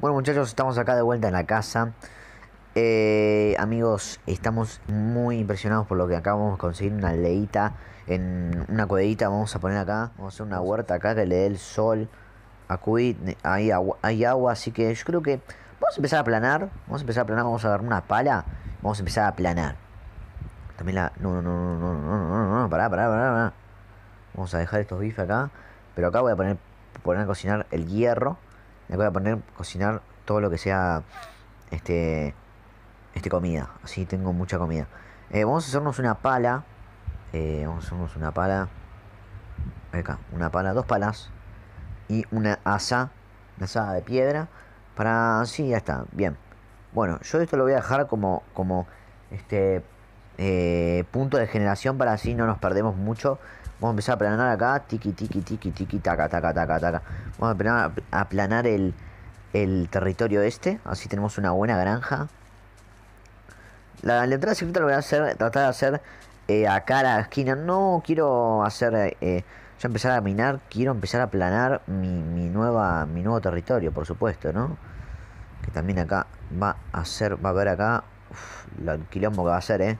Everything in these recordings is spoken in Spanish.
Bueno muchachos, estamos acá de vuelta en la casa. Eh, amigos, estamos muy impresionados por lo que acabamos a conseguir una aldeita, en una cuevita vamos a poner acá, vamos a hacer una huerta acá que le dé el sol. Acuí, hay agua, hay agua, así que yo creo que vamos a empezar a planar, vamos a empezar a planar, vamos a agarrar una pala, vamos a empezar a planar. También la... No, no, no, no, no, no, no, no, no, pará, pará, pará, pará. Vamos a dejar estos bifes acá, pero acá voy a poner, poner a cocinar el hierro. Le voy a poner cocinar todo lo que sea este este comida. Así tengo mucha comida. Eh, vamos a hacernos una pala. Eh, vamos a hacernos una pala. Acá, una pala, dos palas. Y una asa. Una asa de piedra. Para. así, ya está. Bien. Bueno, yo esto lo voy a dejar como. como este. Eh, punto de generación para así no nos perdemos mucho Vamos a empezar a aplanar acá. Tiki, tiki, tiki, tiki, taca, taca, taca, taca. Vamos a aplanar, a aplanar el, el, territorio este. Así tenemos una buena granja. La, entrada secreta lo voy a hacer, tratar de hacer eh, acá a la esquina. No quiero hacer... Eh, ya empezar a minar, quiero empezar a aplanar mi, nueva, mi nuevo territorio, por supuesto, ¿no? Que también acá va a ser, va a haber acá, uf, el quilombo que va a hacer, ¿eh?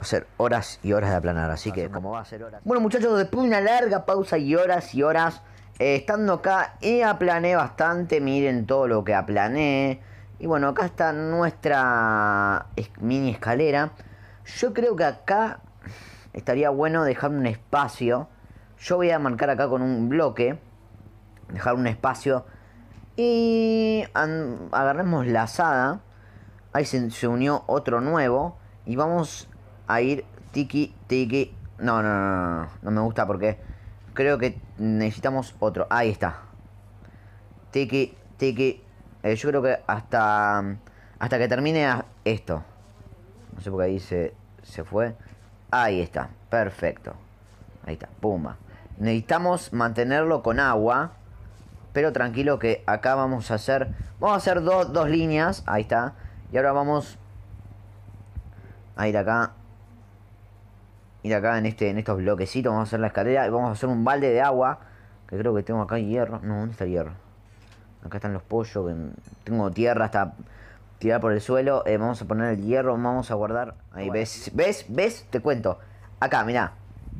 va a ser horas y horas de aplanar, así ah, que como va a ser horas. Bueno muchachos, después de una larga pausa y horas y horas, eh, estando acá, ...y aplané bastante, miren todo lo que aplané. Y bueno, acá está nuestra mini escalera. Yo creo que acá estaría bueno dejar un espacio. Yo voy a marcar acá con un bloque. Dejar un espacio. Y agarremos la asada. Ahí se unió otro nuevo. Y vamos a ir tiki tiki. No, no, no, no, me gusta porque creo que necesitamos otro. Ahí está. Tiki tiki. Eh, yo creo que hasta hasta que termine esto. No sé por qué ahí se, fue. Ahí está, perfecto. Ahí está, pumba. Necesitamos mantenerlo con agua. Pero tranquilo que acá vamos a hacer... Vamos a hacer dos líneas. Ahí está. Y ahora vamos a ir acá ir acá en, este, en estos bloquecitos. Vamos a hacer la escalera y vamos a hacer un balde de agua. Que creo que tengo acá hierro. No, ¿dónde está hierro? Acá están los pollos. tengo tierra hasta tirar por el suelo. Eh, vamos a poner el hierro. Vamos a guardar. Ahí ves, ves, ves. Te cuento. Acá, mirá.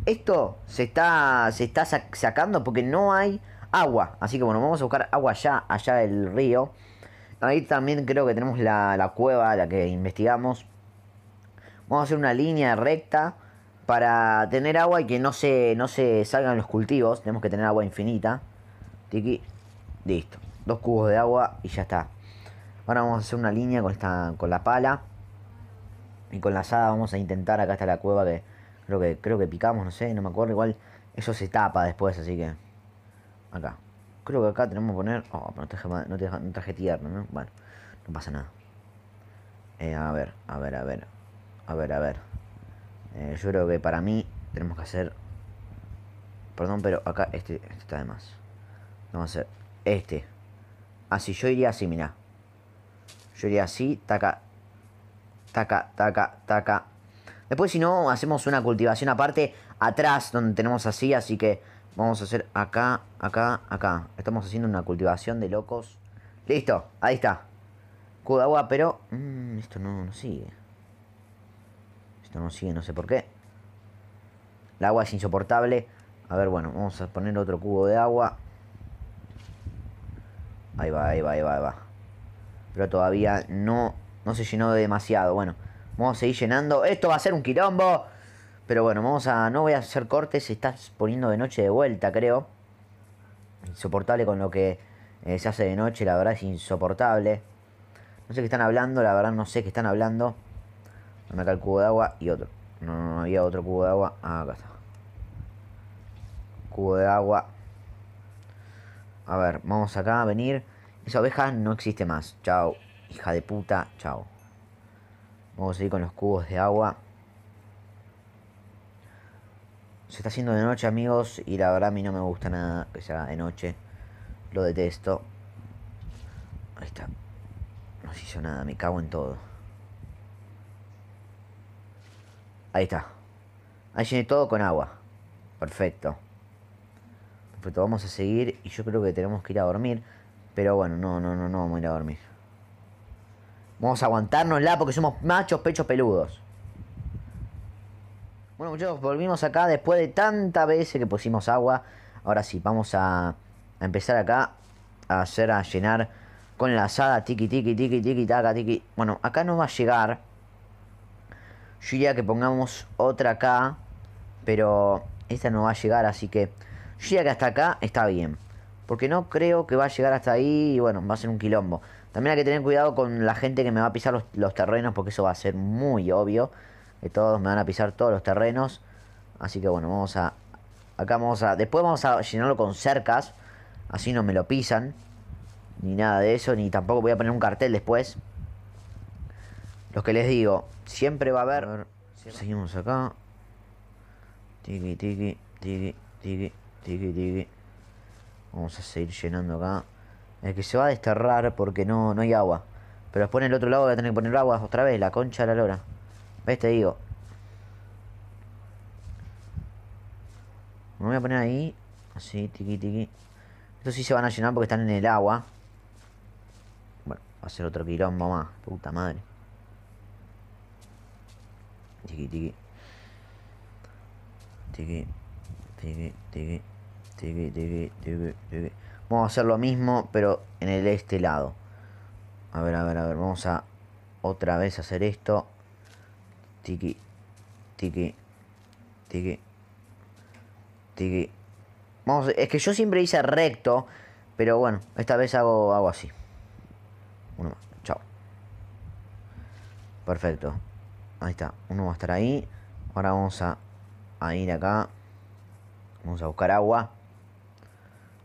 Esto se está, se está sacando porque no hay agua. Así que bueno, vamos a buscar agua allá, allá del río. Ahí también creo que tenemos la, la cueva, la que investigamos. Vamos a hacer una línea recta para tener agua y que no se, no se salgan los cultivos, tenemos que tener agua infinita. Tiki, listo. Dos cubos de agua y ya está. Ahora vamos a hacer una línea con, esta, con la pala. Y con la asada vamos a intentar, acá está la cueva que creo que creo que picamos, no sé, no me acuerdo. Igual eso se tapa después, así que... Acá. Creo que acá tenemos que poner... Oh, pero no traje, tierno, ¿no? Bueno, no pasa nada. Eh, a ver, a ver, a ver. A ver, a ver. Eh, yo creo que para mí tenemos que hacer... Perdón, pero acá este, este está de más. Vamos a hacer este. Así, ah, yo iría así, mira Yo iría así, taca, taca, taca, taca. Después, si no, hacemos una cultivación aparte atrás, donde tenemos así, así que vamos a hacer acá, acá, acá. Estamos haciendo una cultivación de locos. Listo, ahí está. Cuda agua, pero... Mm, esto no, no sigue. Esto no sigue, no sé por qué. El agua es insoportable. A ver, bueno, vamos a poner otro cubo de agua. Ahí va, ahí va, ahí va, ahí va. Pero todavía no, no se llenó demasiado. Bueno, vamos a seguir llenando. Esto va a ser un quilombo. Pero bueno, vamos a... No voy a hacer cortes. Se está poniendo de noche de vuelta, creo. Insoportable con lo que eh, se hace de noche. La verdad es insoportable. No sé qué están hablando. La verdad no sé qué están hablando acá el cubo de agua y otro. No, no había otro cubo de agua. Ah, acá está. Cubo de agua. A ver, vamos acá a venir. Esa oveja no existe más. Chao. Hija de puta. Chao. Vamos a ir con los cubos de agua. Se está haciendo de noche, amigos. Y la verdad a mí no me gusta nada que sea de noche. Lo detesto. Ahí está. No se hizo nada. Me cago en todo. Ahí está. Ahí llené todo con agua. Perfecto. Perfecto, vamos a seguir y yo creo que tenemos que ir a dormir. Pero bueno, no, no, no, no vamos a ir a dormir. Vamos a aguantárnosla porque somos machos pechos peludos. Bueno muchachos, volvimos acá después de tantas veces que pusimos agua. Ahora sí, vamos a, a empezar acá a hacer, a llenar con la asada, tiki, tiki, tiki, tiki, taca, tiki. Bueno, acá no va a llegar yo diría que pongamos otra acá. Pero esta no va a llegar, así que... Yo diría que hasta acá está bien. Porque no creo que va a llegar hasta ahí y bueno, va a ser un quilombo. También hay que tener cuidado con la gente que me va a pisar los, los terrenos porque eso va a ser muy obvio. Que todos me van a pisar todos los terrenos. Así que bueno, vamos a... Acá vamos a... Después vamos a llenarlo con cercas. Así no me lo pisan. Ni nada de eso. Ni tampoco voy a poner un cartel después. Lo que les digo, siempre va a haber. seguimos acá. Tiki, tiki, tiki, tiki, tiki, tiki. Vamos a seguir llenando acá. El que se va a desterrar porque no, no hay agua. Pero después en el otro lado voy a tener que poner agua otra vez, la concha de la lora. ¿Ves? Te digo. Me voy a poner ahí. Así, tiqui, tiqui. Estos sí se van a llenar porque están en el agua. Bueno, va a ser otro quilombo más. Puta madre. Tiki, tiki. Tiki, tiki, tiki. Tiki, tiki, tiki, tiki. Vamos a hacer lo mismo, pero en el este lado. A ver, a ver, a ver. Vamos a otra vez hacer esto. Tiki, tiki, tiki, tiki. Vamos, es que yo siempre hice recto, pero bueno, esta vez hago, hago así. Uno más. Chao. Perfecto. Ahí está, uno va a estar ahí. Ahora vamos a, ir acá. Vamos a buscar agua.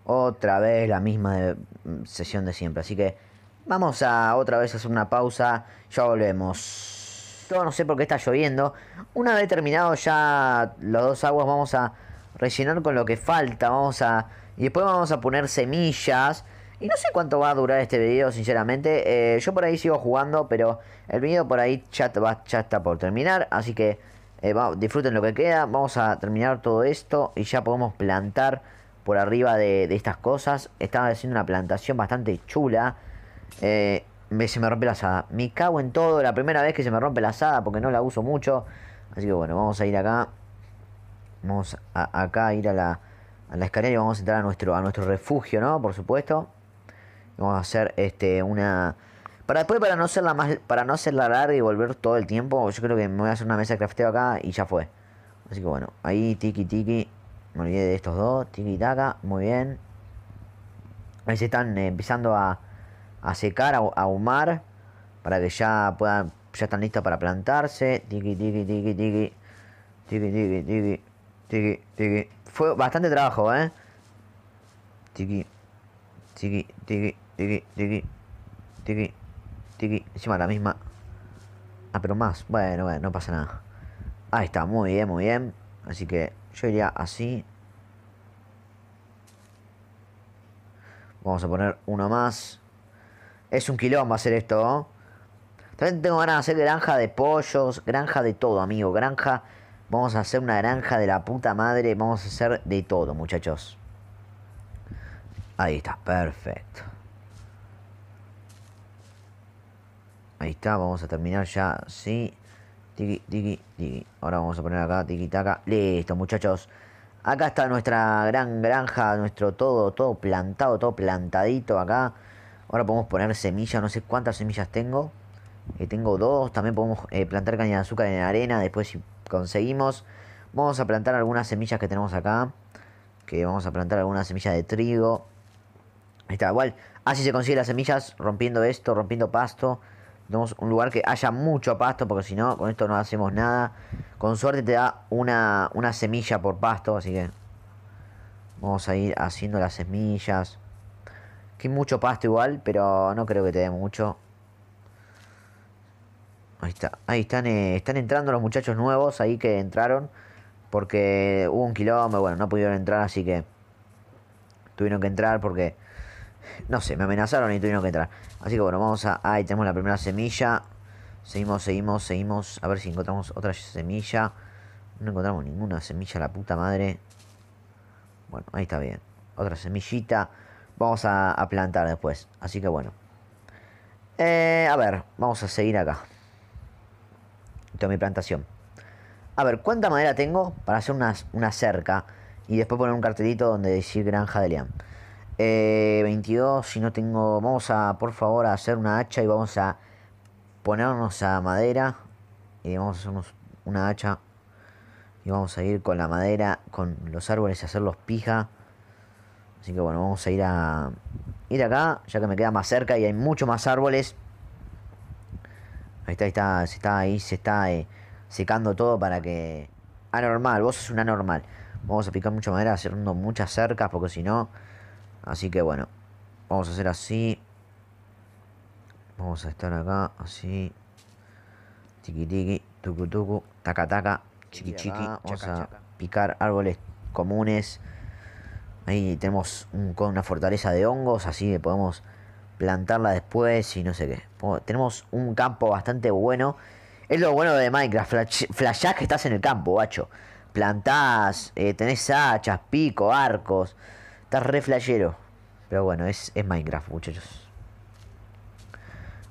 Otra vez la misma mm, sesión de siempre. Así que vamos a otra vez hacer una pausa. Ya volvemos. Todo no sé por qué está lloviendo. Una vez terminado ya los dos aguas vamos a rellenar con lo que falta. Vamos a... Y después vamos a poner semillas y no sé cuánto va a durar este video, sinceramente. Eh, yo por ahí sigo jugando, pero el video por ahí ya, está por terminar. Así que eh, disfruten lo que queda. Vamos a terminar todo esto y ya podemos plantar por arriba de, estas cosas. Estaba haciendo una plantación bastante chula. Eh, se me rompe la asada. Me cago en todo. La primera vez que se me rompe la asada porque no la uso mucho. Así que bueno, vamos a ir acá. Vamos acá a ir a la, escalera y vamos a entrar a nuestro, a nuestro refugio, ¿no? Por supuesto. Vamos a hacer este una... Para después, para no hacerla más, para no hacerla larga y volver todo el tiempo, yo creo que me voy a hacer una mesa de crafteo acá y ya fue. Así que bueno, ahí tiki tiki. Me olvidé de estos dos. Tiki taka, muy bien. Ahí se están eh, empezando a, a secar, a, a, ahumar. Para que ya puedan. Ya están listos para plantarse. Tiki tiki tiki tiki. Tiki tiki tiki. Tiki tiki. Fue bastante trabajo, eh. Tiki. Tiki tiki. Tiki, tiki, tiki, tiki. Encima la misma. Ah, pero más. Bueno, bueno, no pasa nada. Ahí está, muy bien, muy bien. Así que yo iría así. Vamos a poner uno más. Es un va a ser esto, También tengo ganas de hacer granja de pollos, granja de todo, amigo. Granja, vamos a hacer una granja de la puta madre. Vamos a hacer de todo, muchachos. Ahí está, perfecto. Ahí está, vamos a terminar ya, sí. Tiki, tiki, tiki. Ahora vamos a poner acá, tiki, taca. Listo, muchachos. Acá está nuestra gran granja, nuestro todo, todo plantado, todo plantadito acá. Ahora podemos poner semillas, no sé cuántas semillas tengo. Eh, tengo dos, también podemos eh, plantar caña de azúcar en arena, después si conseguimos. Vamos a plantar algunas semillas que tenemos acá. Que vamos a plantar algunas semillas de trigo. Ahí está, igual. Así se consiguen las semillas, rompiendo esto, rompiendo pasto. Tenemos un lugar que haya mucho pasto, porque si no, con esto no hacemos nada. Con suerte te da una, semilla por pasto, así que vamos a ir haciendo las semillas. Que mucho pasto igual, pero no creo que te dé mucho. Ahí está, ahí están, eh, están entrando los muchachos nuevos ahí que entraron. Porque hubo un quilombo, bueno, no pudieron entrar, así que tuvieron que entrar porque no sé, me amenazaron y tuvieron que entrar. Así que bueno, vamos a... Ahí tenemos la primera semilla. Seguimos, seguimos, seguimos. A ver si encontramos otra semilla. No encontramos ninguna semilla, la puta madre. Bueno, ahí está bien. Otra semillita. Vamos a, plantar después. Así que bueno. Eh, a ver, vamos a seguir acá. Tengo mi plantación. A ver, ¿cuánta madera tengo para hacer una, una cerca? Y después poner un cartelito donde decir granja de Liam. 22, eh, si no tengo... Vamos a, por favor, a hacer una hacha y vamos a ponernos a madera. Y vamos a hacernos una hacha. Y vamos a ir con la madera, con los árboles y hacerlos pija. Así que bueno, vamos a ir a... Ir acá, ya que me queda más cerca y hay mucho más árboles. Ahí está, ahí está, se está ahí, se está eh, secando todo para que... Anormal, vos sos un anormal. Vamos a picar mucha madera, haciendo muchas cercas, porque si no... Así que bueno, vamos a hacer así. Vamos a estar acá, así. Tiki tiki, tucu tucu, taca taca, chiqui chiqui. Vamos a picar árboles comunes. Ahí tenemos una fortaleza de hongos, así que podemos plantarla después y no sé qué. Tenemos un campo bastante bueno. Es lo bueno de Minecraft, flash, que estás en el campo, bacho. Plantás, eh, tenés hachas, pico, arcos. Está re Pero bueno, es, Minecraft, muchachos.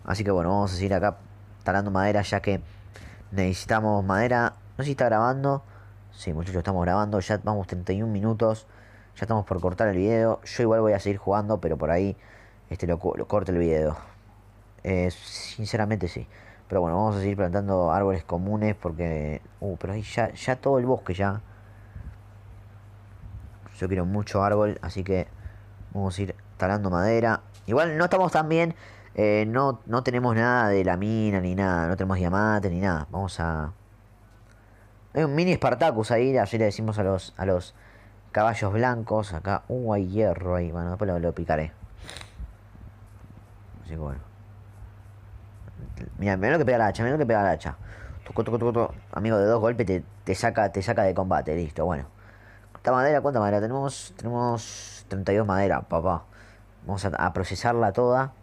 Así que bueno, vamos a seguir acá talando madera ya que necesitamos madera. No sé si está grabando. Sí, muchachos, estamos grabando. Ya vamos 31 minutos. Ya estamos por cortar el video. Yo igual voy a seguir jugando, pero por ahí este lo, lo corte el video. Eh, sinceramente sí. Pero bueno, vamos a seguir plantando árboles comunes porque... Uh, pero ahí ya, ya todo el bosque ya... Yo quiero mucho árbol, así que vamos a ir talando madera. Igual no estamos tan bien, eh, no, no tenemos nada de la mina ni nada, no tenemos diamante ni nada. Vamos a... Hay un mini Spartacus ahí, así le decimos a los, a los caballos blancos. Acá, uh, hay hierro ahí, bueno, después lo, picaré. Así que bueno. Mira, mira que pega la hacha, mira lo que pega la hacha. Amigo de dos golpes te, saca, te saca de combate, listo, bueno. ¿Cuánta madera? ¿Cuánta madera? Tenemos, tenemos 32 madera, papá. Vamos a, procesarla toda.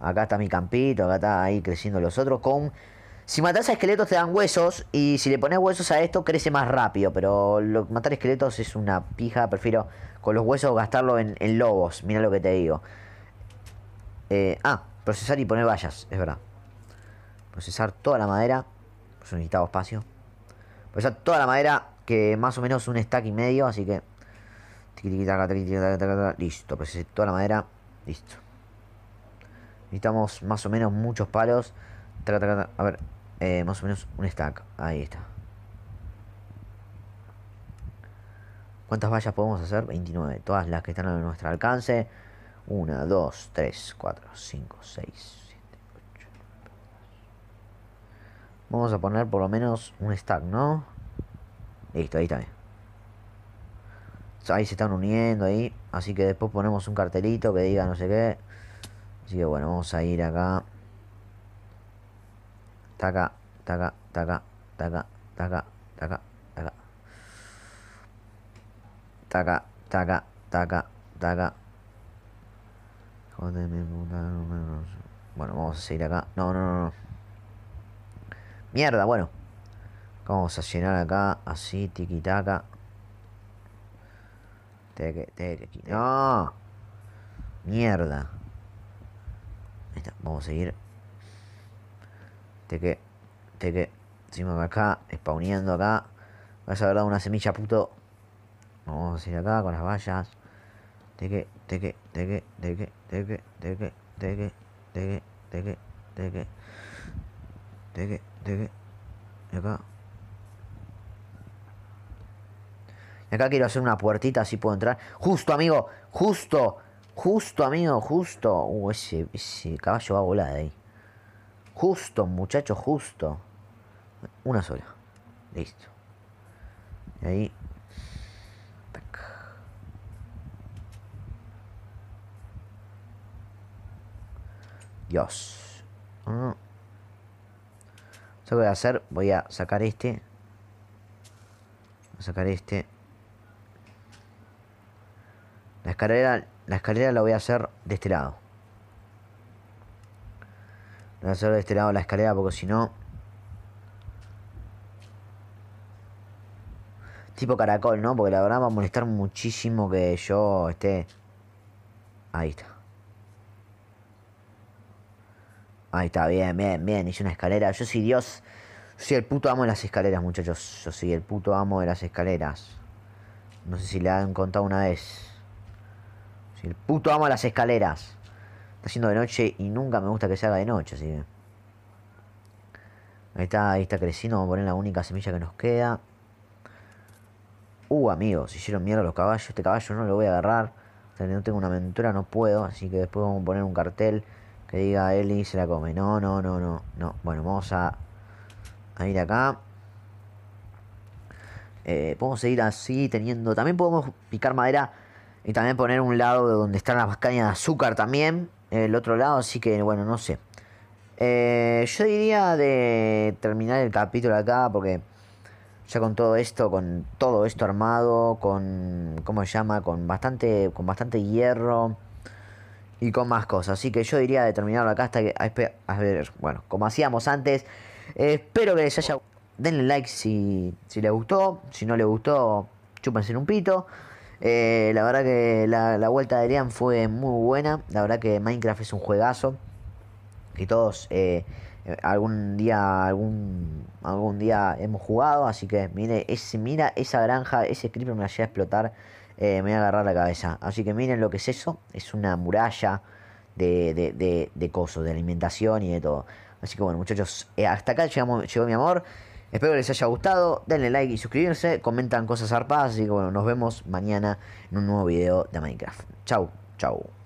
Acá está mi campito, acá está ahí creciendo los otros con... Si matas a esqueletos te dan huesos y si le pones huesos a esto crece más rápido, pero matar esqueletos es una pija, prefiero con los huesos gastarlo en, lobos, mira lo que te digo. Eh, ah, procesar y poner vallas, es verdad. Procesar toda la madera, por necesitaba espacio. Procesar toda la madera que más o menos un stack y medio, así que... Listo, procesé toda la madera, listo. Necesitamos más o menos muchos palos. A ver, eh, más o menos un stack, ahí está. ¿Cuántas vallas podemos hacer? 29, todas las que están a nuestro alcance. 1, 2, 3, 4, 5, 6, 7, 8. Vamos a poner por lo menos un stack, ¿no? Listo, ahí está Ahí se están uniendo ahí. Así que después ponemos un cartelito que diga no sé qué. Así que bueno, vamos a ir acá. Taca, taca, taca, taca, taca, taca, taca. Taca, taca, taca, taca. acá mi puta, me... Bueno, vamos a seguir acá. No, no, no, no. Mierda, bueno. Vamos a llenar acá, así, tiquitaca. Teque, teque, ¡No! ¡Mierda! está, vamos a seguir. Teque, teque. Encima acá, spawneando acá. Vas a dar una semilla, puto. Vamos a ir acá con las vallas. Teque, teque, teque, teque, teque, teque, teque, teque, teque, teque, teque, teque, acá. Acá quiero hacer una puertita así puedo entrar. Justo, amigo. Justo. Justo, amigo. Justo. Uh, ese, caballo va a volar de ahí. Justo, muchacho. Justo. Una sola. Listo. Y ahí. Dios. ¿Qué mm. voy a hacer, voy a sacar este. Voy a sacar este. La escalera, la escalera la voy a hacer de este lado. Voy a hacer de este lado la escalera porque si no... Tipo caracol, ¿no? Porque la verdad va a molestar muchísimo que yo esté... Ahí está. Ahí está, bien, bien, bien. Hice una escalera. Yo soy Dios. Yo soy el puto amo de las escaleras, muchachos. Yo soy el puto amo de las escaleras. No sé si le han contado una vez. El puto a las escaleras. Está haciendo de noche y nunca me gusta que se haga de noche, así Ahí está, ahí está creciendo. Vamos a poner la única semilla que nos queda. Uh, amigos, hicieron mierda los caballos. Este caballo no lo voy a agarrar. no tengo una aventura, no puedo. Así que después vamos a poner un cartel que diga Eli se la come. No, no, no, no. Bueno, vamos a, a ir acá. Eh, podemos seguir así teniendo. También podemos picar madera y también poner un lado de donde están las cañas de azúcar también. El otro lado, así que bueno, no sé. Eh, yo diría de terminar el capítulo acá porque ya con todo esto, con todo esto armado, con ¿cómo se llama? con bastante con bastante hierro y con más cosas. Así que yo diría de terminarlo acá hasta que a ver, bueno, como hacíamos antes, espero que les haya denle like si si les gustó, si no les gustó, chúpense en un pito. Eh, la verdad que la, vuelta de Lean fue muy buena. La verdad que Minecraft es un juegazo. Que todos eh, algún día algún algún día hemos jugado. Así que mire, ese, mira esa granja, ese creeper me la lleva a explotar. Eh, me voy a agarrar la cabeza. Así que miren lo que es eso. Es una muralla de, de, de, de alimentación y de todo. Así que bueno, muchachos, hasta acá llegamos, llegó mi amor. Espero que les haya gustado. Denle like y suscribirse. Comentan cosas zarpadas. y bueno, nos vemos mañana en un nuevo video de Minecraft. Chau, chau.